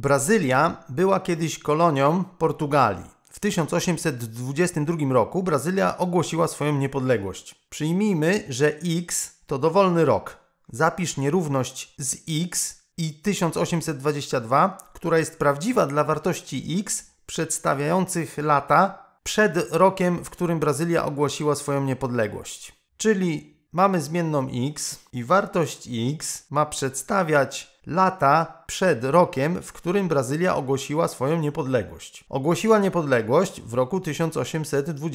Brazylia była kiedyś kolonią Portugalii. W 1822 roku Brazylia ogłosiła swoją niepodległość. Przyjmijmy, że X to dowolny rok. Zapisz nierówność z X i 1822, która jest prawdziwa dla wartości X przedstawiających lata przed rokiem, w którym Brazylia ogłosiła swoją niepodległość. Czyli Mamy zmienną x i wartość x ma przedstawiać lata przed rokiem, w którym Brazylia ogłosiła swoją niepodległość. Ogłosiła niepodległość w roku 1822,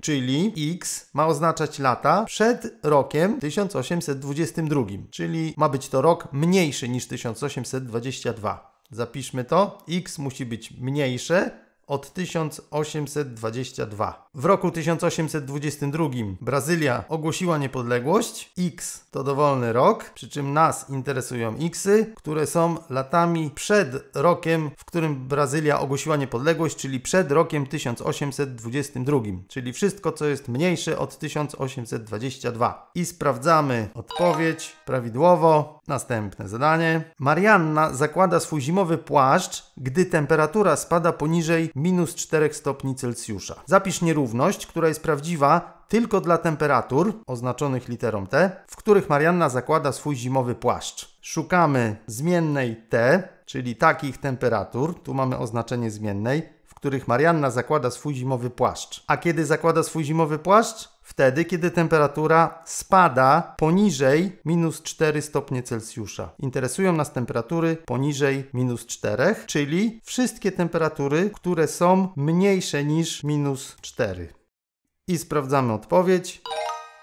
czyli X ma oznaczać lata przed rokiem 1822, czyli ma być to rok mniejszy niż 1822. Zapiszmy to. X musi być mniejsze od 1822. W roku 1822 Brazylia ogłosiła niepodległość. X to dowolny rok, przy czym nas interesują Xy, które są latami przed rokiem, w którym Brazylia ogłosiła niepodległość, czyli przed rokiem 1822, czyli wszystko, co jest mniejsze od 1822. I sprawdzamy odpowiedź prawidłowo. Następne zadanie. Marianna zakłada swój zimowy płaszcz, gdy temperatura spada poniżej minus 4 stopni Celsjusza. Zapisz nierówność nierówność, która jest prawdziwa tylko dla temperatur oznaczonych literą T, w których Marianna zakłada swój zimowy płaszcz. Szukamy zmiennej T, czyli takich temperatur, tu mamy oznaczenie zmiennej, w których Marianna zakłada swój zimowy płaszcz. A kiedy zakłada swój zimowy płaszcz? wtedy, kiedy temperatura spada poniżej minus 4 stopnie Celsjusza. Interesują nas temperatury poniżej minus 4, czyli wszystkie temperatury, które są mniejsze niż minus 4. I sprawdzamy odpowiedź.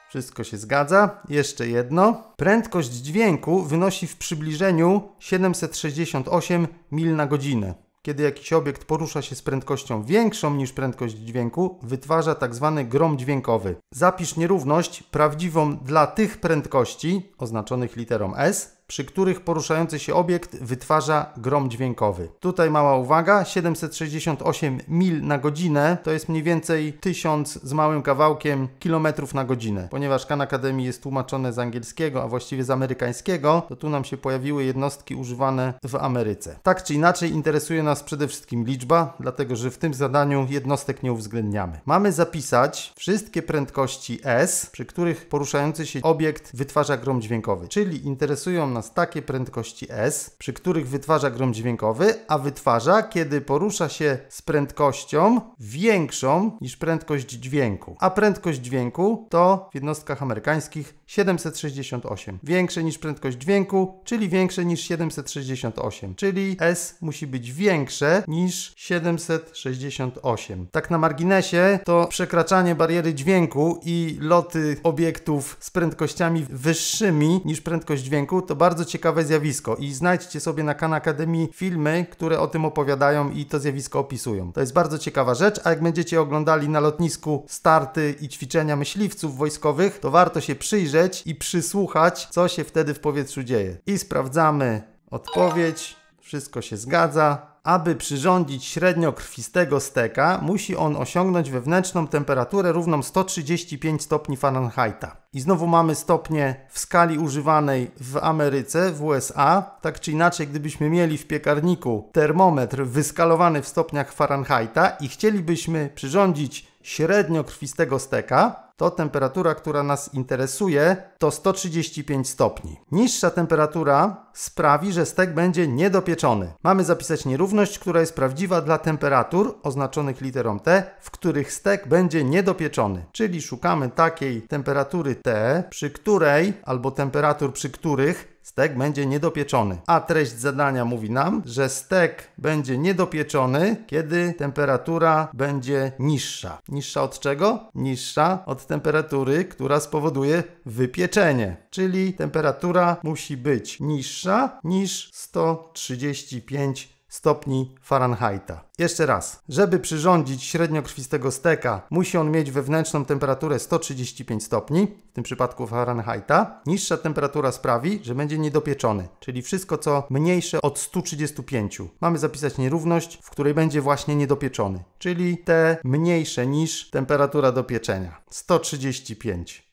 Wszystko się zgadza. Jeszcze jedno. Prędkość dźwięku wynosi w przybliżeniu 768 mil na godzinę. Kiedy jakiś obiekt porusza się z prędkością większą niż prędkość dźwięku, wytwarza tzw. Tak grom dźwiękowy. Zapisz nierówność prawdziwą dla tych prędkości, oznaczonych literą S, przy których poruszający się obiekt wytwarza grom dźwiękowy. Tutaj mała uwaga, 768 mil na godzinę to jest mniej więcej 1000 z małym kawałkiem kilometrów na godzinę. Ponieważ Khan Academy jest tłumaczone z angielskiego, a właściwie z amerykańskiego, to tu nam się pojawiły jednostki używane w Ameryce. Tak czy inaczej interesuje nas przede wszystkim liczba, dlatego że w tym zadaniu jednostek nie uwzględniamy. Mamy zapisać wszystkie prędkości S, przy których poruszający się obiekt wytwarza grom dźwiękowy, czyli interesują nas takie prędkości S, przy których wytwarza grom dźwiękowy, a wytwarza, kiedy porusza się z prędkością większą niż prędkość dźwięku. A prędkość dźwięku to w jednostkach amerykańskich 768. Większe niż prędkość dźwięku, czyli większe niż 768, czyli S musi być większe niż 768. Tak na marginesie to przekraczanie bariery dźwięku i loty obiektów z prędkościami wyższymi niż prędkość dźwięku to bardzo ciekawe zjawisko i znajdźcie sobie na kanale Academy filmy, które o tym opowiadają i to zjawisko opisują. To jest bardzo ciekawa rzecz, a jak będziecie oglądali na lotnisku starty i ćwiczenia myśliwców wojskowych, to warto się przyjrzeć i przysłuchać, co się wtedy w powietrzu dzieje. I sprawdzamy odpowiedź. Wszystko się zgadza. Aby przyrządzić średnio krwistego steka, musi on osiągnąć wewnętrzną temperaturę równą 135 stopni Fahrenheita. I znowu mamy stopnie w skali używanej w Ameryce, w USA. Tak czy inaczej, gdybyśmy mieli w piekarniku termometr wyskalowany w stopniach Fahrenheita i chcielibyśmy przyrządzić średnio krwistego steka, to temperatura, która nas interesuje, to 135 stopni. Niższa temperatura sprawi, że stek będzie niedopieczony. Mamy zapisać nierówność, która jest prawdziwa dla temperatur oznaczonych literą T, w których stek będzie niedopieczony. Czyli szukamy takiej temperatury T, przy której albo temperatur, przy których stek będzie niedopieczony. A treść zadania mówi nam, że stek będzie niedopieczony, kiedy temperatura będzie niższa. Niższa od czego? Niższa od temperatury, która spowoduje wypieczenie. Czyli temperatura musi być niższa niż 135 stopni Fahrenheita. Jeszcze raz, żeby przyrządzić średniokrwistego steka, musi on mieć wewnętrzną temperaturę 135 stopni, w tym przypadku Fahrenheita. Niższa temperatura sprawi, że będzie niedopieczony, czyli wszystko co mniejsze od 135. Mamy zapisać nierówność, w której będzie właśnie niedopieczony, czyli te mniejsze niż temperatura do pieczenia 135.